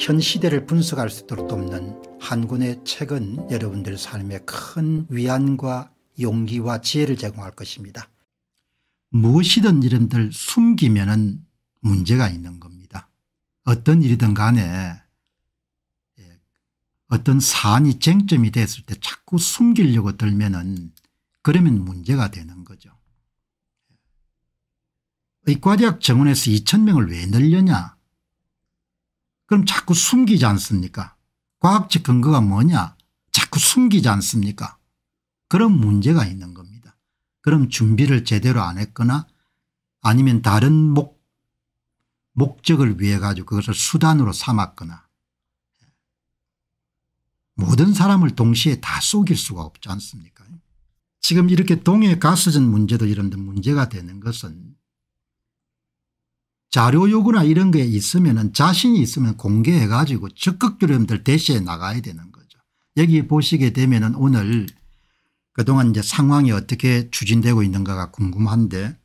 현 시대를 분석할 수 있도록 돕는 한군의 책은 여러분들 삶에 큰 위안과 용기와 지혜를 제공할 것입니다. 무엇이든 이런들 숨기면 문제가 있는 겁니다. 어떤 일이든 간에 예, 어떤 사안이 쟁점이 됐을 때 자꾸 숨기려고 들면은 그러면 문제가 되는 거죠. 의과대학 정원에서 2 0명을왜 늘려냐 그럼 자꾸 숨기지 않습니까 과학적 근거가 뭐냐 자꾸 숨기지 않습니까 그런 문제가 있는 겁니다. 그럼 준비를 제대로 안 했거나 아니면 다른 목, 목적을 위해 가지고 그것을 수단으로 삼았거나 모든 사람을 동시에 다 속일 수가 없지 않습니까 지금 이렇게 동해 가스전 문제도 이런 데 문제가 되는 것은 자료 요구나 이런 게 있으면 은 자신이 있으면 공개해 가지고 적극적으로 여러분들 대시해 나가야 되는 거죠. 여기 보시게 되면 은 오늘 그동안 이제 상황이 어떻게 추진되고 있는가가 궁금한데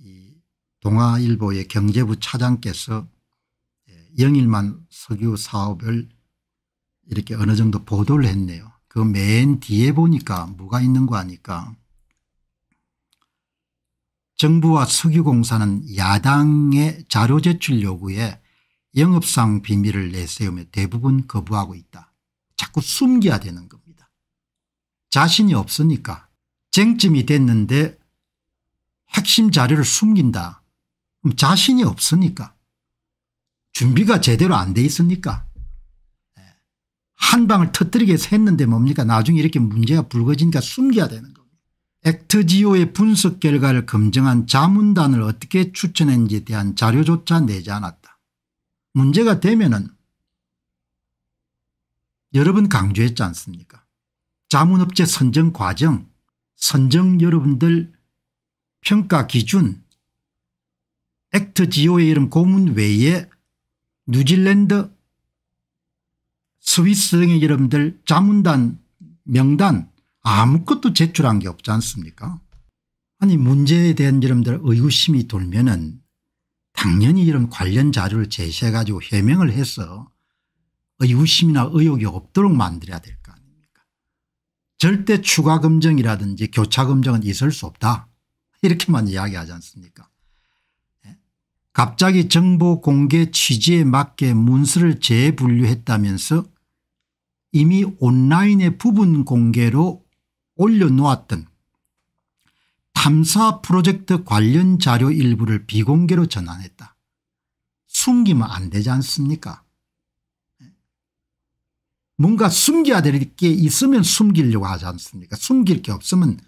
이 동아일보의 경제부 차장께서 예, 영일만 석유 사업을 이렇게 어느 정도 보도를 했네요. 그 맨 뒤에 보니까 뭐가 있는 거 아니까 정부와 석유공사는 야당의 자료 제출 요구에 영업상 비밀을 내세우며 대부분 거부하고 있다. 자꾸 숨겨야 되는 겁니다. 자신이 없으니까 쟁점이 됐는데 핵심 자료를 숨긴다. 그럼 자신이 없으니까 준비가 제대로 안 돼 있으니까 예, 한 방을 터뜨리게 했는데 뭡니까 나중에 이렇게 문제가 불거지니까 숨겨야 되는 겁니다. 액트지오의 분석 결과를 검증한 자문단을 어떻게 추천했는지에 대한 자료조차 내지 않았다. 문제가 되면 은 여러 분 강조했지 않습니까 자문업체 선정 과정 선정 여러분들 평가 기준 액트지오의 이름 고문 외에 뉴질랜드 스위스 등의 여러분들 자문단 명단 아무것도 제출한 게 없지 않습니까 아니 문제에 대한 여러분들 의구심이 돌면 은 당연히 이런 관련 자료를 제시해 가지고 해명을 해서 의구심이나 의혹이 없도록 만들어야 될 거 아닙니까 절대 추가 검증이라든지 교차 검증은 있을 수 없다 이렇게만 이야기하지 않습니까 예. 갑자기 정보 공개 취지에 맞게 문서를 재분류했다면서 이미 온라인의 부분 공개로 올려놓았던 탐사 프로젝트 관련 자료 일부를 비공개로 전환했다. 숨기면 안 되지 않습니까? 뭔가 숨겨야 될 게 있으면 숨기려고 하지 않습니까? 숨길 게 없으면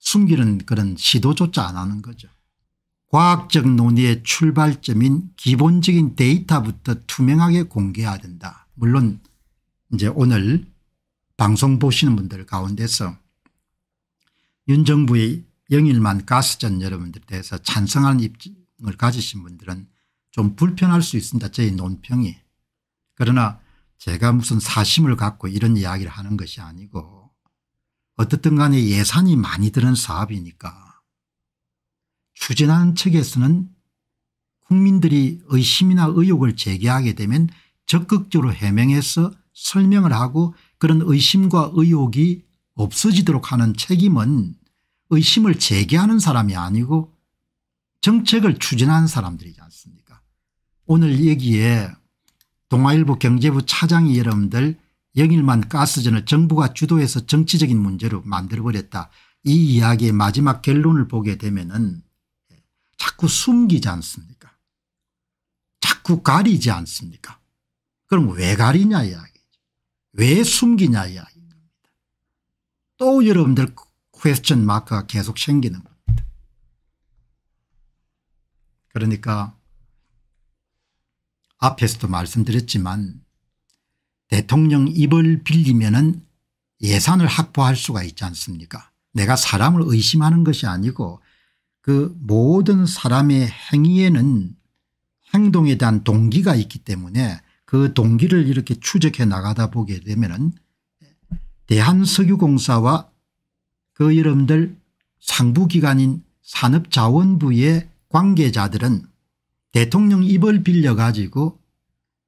숨기는 그런 시도조차 안 하는 거죠. 과학적 논의의 출발점인 기본적인 데이터부터 투명하게 공개해야 된다. 물론 이제 오늘 방송 보시는 분들 가운데서 윤 정부의 영일만 가스전 여러분들에 대해서 찬성하는 입증을 가지신 분들은 좀 불편할 수 있습니다. 저희 논평이. 그러나 제가 무슨 사심을 갖고 이런 이야기를 하는 것이 아니고 어떻든 간에 예산이 많이 드는 사업이니까 추진하는 측에서는 국민들이 의심이나 의혹을 제기하게 되면 적극적으로 해명해서 설명을 하고 그런 의심과 의혹이 없어지도록 하는 책임은 의심을 제기하는 사람이 아니고 정책을 추진하는 사람들이지 않습니까 오늘 여기에 동아일보 경제부 차장이 여러분들 영일만 가스전을 정부가 주도해서 정치적인 문제로 만들어버렸다. 이 이야기의 마지막 결론을 보게 되면 은 자꾸 숨기지 않습니까 자꾸 가리지 않습니까 그럼 왜 가리냐 이야기 왜 숨기냐 이야기입니다. 또 여러분들 퀘스천 마크가 계속 생기는 겁니다. 그러니까 앞에서도 말씀드렸지만 대통령 입을 빌리면은 예산을 확보할 수가 있지 않습니까 내가 사람을 의심하는 것이 아니고 그 모든 사람의 행위에는 행동에 대한 동기가 있기 때문에 그 동기를 이렇게 추적해 나가다 보게 되면은 대한석유공사와 그 여러분들 상부기관인 산업자원부의 관계자들은 대통령 입을 빌려 가지고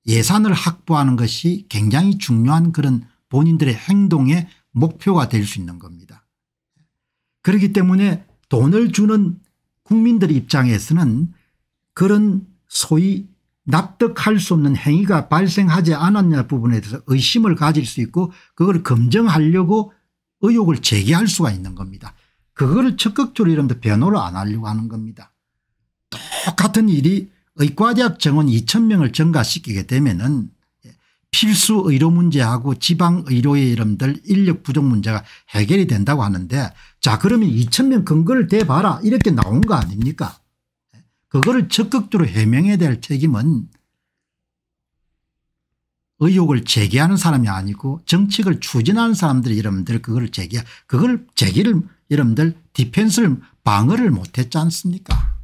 예산을 확보하는 것이 굉장히 중요한 그런 본인들의 행동의 목표가 될 수 있는 겁니다. 그렇기 때문에 돈을 주는 국민들 입장에서는 그런 소위 납득할 수 없는 행위가 발생하지 않았냐 부분에 대해서 의심을 가질 수 있고 그걸 검증하려고 의혹을 제기할 수가 있는 겁니다. 그거를 적극적으로 이런데 변호를 안 하려고 하는 겁니다. 똑같은 일이 의과대학 정원 2,000명을 증가시키게 되면은 필수 의료 문제하고 지방의료의 이름들 인력 부족 문제가 해결이 된다고 하는데 자 그러면 2,000명 근거를 대봐라 이렇게 나온 거 아닙니까 그거를 적극적으로 해명해야 될 책임은 의혹을 제기하는 사람이 아니고 정책을 추진하는 사람들이 여러분들 그걸 제기 그걸 제기를 여러분들 디펜스를 방어를 못했지 않습니까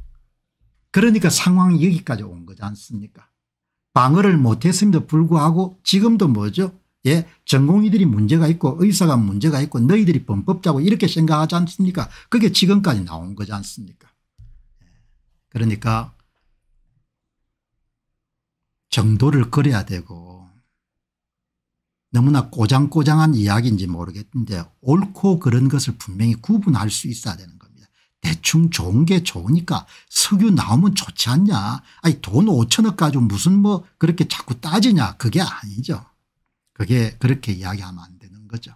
그러니까 상황이 여기까지 온 거지 않습니까 방어를 못했음에도 불구하고 지금도 뭐죠 예, 전공의들이 문제가 있고 의사가 문제가 있고 너희들이 범법자고 이렇게 생각하지 않습니까 그게 지금까지 나온 거지 않습니까 그러니까 정도를 그려야 되고 너무나 꼬장꼬장한 이야기인지 모르겠는데 옳고 그런 것을 분명히 구분할 수 있어야 되는 겁니다. 대충 좋은 게 좋으니까 석유 나오면 좋지 않냐 아니 돈 5천억 가지고 무슨 뭐 그렇게 자꾸 따지냐 그게 아니죠. 그게 그렇게 이야기하면 안 되는 거죠.